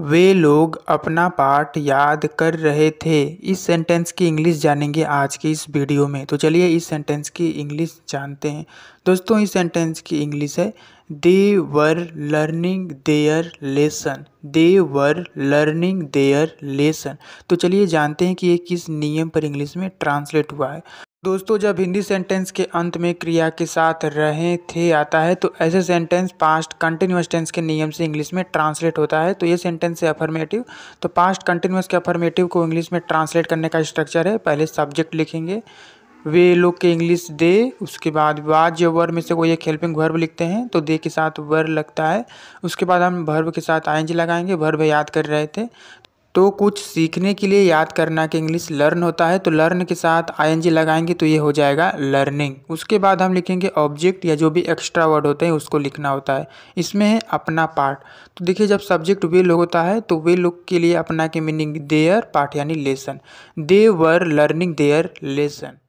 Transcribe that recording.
वे लोग अपना पाठ याद कर रहे थे इस सेंटेंस की इंग्लिश जानेंगे आज की इस वीडियो में तो चलिए इस सेंटेंस की इंग्लिश जानते हैं दोस्तों इस सेंटेंस की इंग्लिश है they were learning their lesson they were learning their lesson तो चलिए जानते हैं कि ये किस नियम पर इंग्लिश में ट्रांसलेट हुआ है दोस्तों जब हिंदी सेंटेंस के अंत में क्रिया के साथ रहे थे आता है तो ऐसे सेंटेंस पास्ट कंटिन्यूस टेंस के नियम से इंग्लिश में ट्रांसलेट होता है तो ये सेंटेंस है अफर्मेटिव तो पास्ट कंटिन्यूस के अफर्मेटिव को इंग्लिश में ट्रांसलेट करने का स्ट्रक्चर है पहले सब्जेक्ट लिखेंगे वे लोग के इंग्लिश दे उसके बाद वाज या वर्ब में से कोई एक हेल्पिंग वर्ब लिखते हैं तो दे के साथ वर्ब लगता है उसके बाद हम वर्ब के साथ आइंज लगाएंगे वर्ब याद कर रहे थे तो कुछ सीखने के लिए याद करना कि इंग्लिश लर्न होता है तो लर्न के साथ आई लगाएंगे तो ये हो जाएगा लर्निंग उसके बाद हम लिखेंगे ऑब्जेक्ट या जो भी एक्स्ट्रा वर्ड होते हैं उसको लिखना होता है इसमें है अपना पार्ट तो देखिए जब सब्जेक्ट वे लोग होता है तो वे लोग के लिए अपना की मीनिंग देयर पार्ट यानी lesson they were learning their lesson